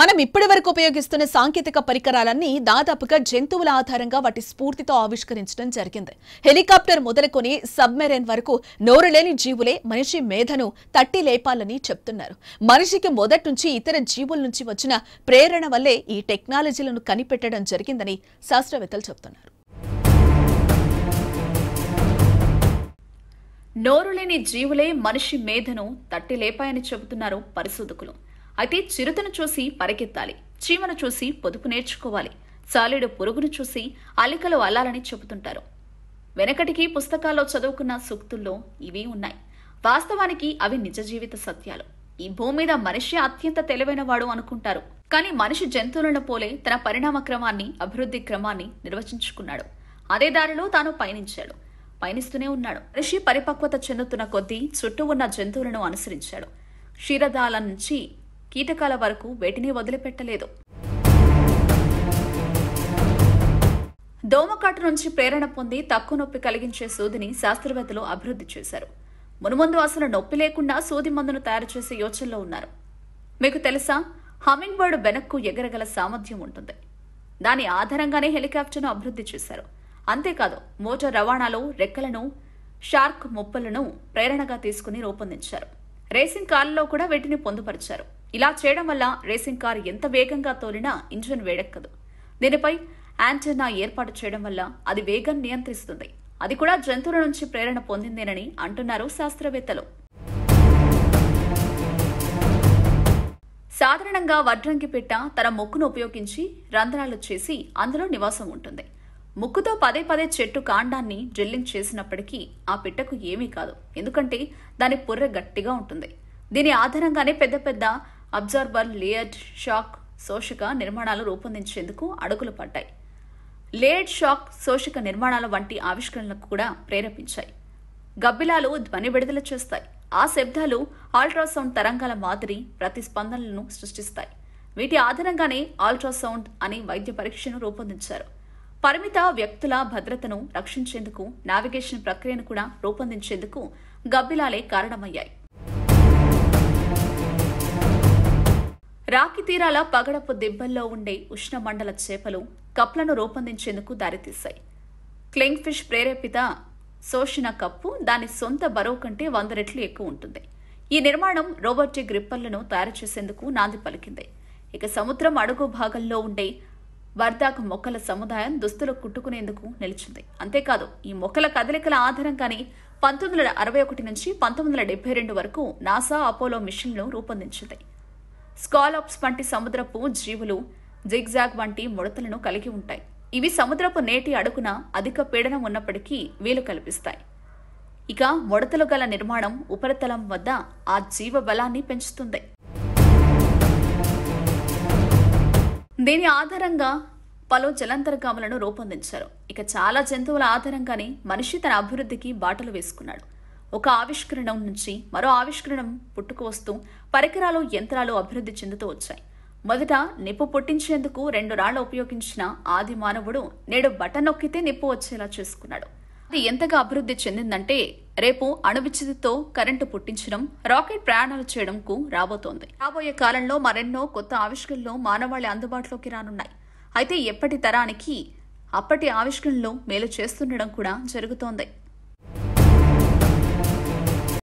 మనం ఇప్పటి వరకు ఉపయోగిస్తున్న సాంకేతిక పరికరాలన్నీ దాదాపుగా జంతువుల ఆధారంగా వాటి స్ఫూర్తితో ఆవిష్కరించడం జరిగింది హెలికాప్టర్ మొదలుకొని సబ్మెరైన్ వరకు నోరులేని జీవులే మనిషి మేధను తట్టి లేపాలని చెప్తున్నారు మనిషికి మొదటి నుంచి ఇతర జీవుల నుంచి వచ్చిన ప్రేరణ వల్లే ఈ టెక్నాలజీలను కనిపెట్టడం జరిగిందని శాస్త్రవేత్తలు చెబుతున్నారు నోరులేని జీవులే మనిషి మేధను తట్టి లేపాయని చెబుతున్నారు పరిశోధకులు అయితే చిరుతను చూసి పరికెత్తాలి చీమను చూసి పొదుపు నేర్చుకోవాలి సాలిడు పురుగును చూసి అలికలు అల్లాలని చెబుతుంటారు వెనకటికి పుస్తకాల్లో చదువుకున్న సూక్తుల్లో ఇవి ఉన్నాయి వాస్తవానికి అవి నిజ జీవిత సత్యాలు ఈ భూమి మీద మనిషి అత్యంత తెలివైన వాడు అనుకుంటారు కానీ మనిషి జంతువులను పోలే తన పరిణామ క్రమాన్ని అభివృద్ధి క్రమాన్ని నిర్వచించుకున్నాడు అదే దారిలో తాను పయనించాడు పయనిస్తూనే ఉన్నాడు మనిషి పరిపక్వత చెందుతున్న కొద్దీ చుట్టూ ఉన్న జంతువులను అనుసరించాడు క్షీరదాల నుంచి కీటకాల వరకు వేటిని వదిలిపెట్టలేదు దోమకాటు నుంచి ప్రేరణ పొంది తక్కువ నొప్పి కలిగించే సూదిని శాస్త్రవేత్తలు అభివృద్ధి చేశారు మునుముందు అసలు నొప్పి లేకుండా సూది మందును తయారు చేసే యోచనలో ఉన్నారు మీకు తెలుసా హమ్మింగ్ బర్డ్ వెనక్కు ఎగరగల సామర్థ్యం ఉంటుంది దాని ఆధారంగానే హెలికాప్టర్ను అభివృద్ధి చేశారు అంతేకాదు మోటార్ రవాణాలో రెక్కలను షార్క్ మొప్పలను ప్రేరణగా తీసుకుని రూపొందించారు రేసింగ్ కార్లలో కూడా వీటిని పొందుపరిచారు ఇలా చేయడం వల్ల రేసింగ్ కార్ ఎంత వేగంగా తోలినా ఇంజిన్ వేడెక్కదు దీనిపై యాంటెన్నా ఏర్పాటు చేయడం వల్ల అది వేగం నియంత్రిస్తుంది అది కూడా జంతువుల నుంచి ప్రేరణ పొందిందేనని అంటున్నారు శాస్త్రవేత్తలు సాధారణంగా వడ్రంగి పిట్ట తన ముక్కును ఉపయోగించి రంధ్రాలు చేసి అందులో నివాసం ఉంటుంది ముక్కుతో పదే పదే చెట్టు కాండాన్ని డ్రిల్లింగ్ చేసినప్పటికీ ఆ పిట్టకు ఏమీ కాదు ఎందుకంటే దాని పుర్రె గట్టిగా ఉంటుంది దీని ఆధారంగానే పెద్ద పెద్ద అబ్జార్బర్ లేయర్డ్ షాక్ శోషక నిర్మాణాలు రూపొందించేందుకు అడుగులు పడ్డాయి లేడ్ షాక్ శోషక నిర్మాణాల వంటి ఆవిష్కరణలకు కూడా ప్రేరేపించాయి గబ్బిలాలు ధ్వని విడుదల చేస్తాయి ఆ శబ్దాలు ఆల్ట్రాసౌండ్ తరంగాల మాదిరి ప్రతిస్పందనలను సృష్టిస్తాయి వీటి ఆధారంగానే ఆల్ట్రాసౌండ్ అనే వైద్య పరీక్షను రూపొందించారు పరిమిత వ్యక్తుల భద్రతను రక్షించేందుకు నావిగేషన్ ప్రక్రియను కూడా రూపొందించేందుకు గబ్బిలాలే కారణమయ్యాయి రాకి తీరాల పగడపు దిబ్బల్లో ఉండే ఉష్ణమండల చేపలు కప్లను రూపొందించేందుకు దారితీశాయి క్లింగ్ ఫిష్ ప్రేరేపిత శోషణ కప్పు దాని సొంత బరువు కంటే వంద రెట్లు ఎక్కువ ఉంటుంది ఈ నిర్మాణం రోబోటిక్ గ్రిప్పర్లను తయారు చేసేందుకు నాంది పలికింది ఇక సముద్రం అడుగు భాగంలో ఉండే వర్ధాక మొక్కల సముదాయం దుస్తులు కుట్టుకునేందుకు నిలిచింది అంతేకాదు ఈ మొక్కల కదలికల ఆధారంగానే పంతొమ్మిది వందల అరవై ఒకటి నుంచి పంతొమ్మిది వందల డెబ్బై రెండు వరకు నాసా అపోలో మిషన్లు రూపొందించింది స్కాలప్స్ వంటి సముద్రపు జీవులు జిగ్జాగ్ వంటి ముడతలను కలిగి ఉంటాయి ఇవి సముద్రపు నేటి అడుగున అధిక పీడనం ఉన్నప్పటికీ వీలు కల్పిస్తాయి ఇక ముడతలు గల నిర్మాణం ఉపరితలం వద్ద ఆ జీవ బలాన్ని పెంచుతుంది దీని ఆధారంగా పలు జలంతర్గాములను రూపొందించారు ఇక చాలా జంతువుల ఆధారంగానే మనిషి తన అభివృద్ధికి బాటలు వేసుకున్నాడు ఒక ఆవిష్కరణ నుంచి మరో ఆవిష్కరణ పుట్టుకు వస్తూ పరికరాలు యంత్రాలు అభివృద్ధి చెందుతూ వచ్చాయి మొదట నిప్పు పుట్టించేందుకు రెండు రాళ్లు ఉపయోగించిన ఆది మానవుడు నేడు బటన్ నొక్కితే నిప్పు వచ్చేలా చేసుకున్నాడు అది ఎంతగా అభివృద్ధి చెందిందంటే రేపు అణువిచ్చుతితో కరెంటు పుట్టించడం రాకెట్ ప్రయాణాలు చేయడంకు రాబోతోంది రాబోయే కాలంలో మరెన్నో కొత్త ఆవిష్కరణలు మానవాళి అందుబాటులోకి రానున్నాయి అయితే ఎప్పటి తరానికి అప్పటి ఆవిష్కరణలు మేలు చేస్తుండడం కూడా జరుగుతోంది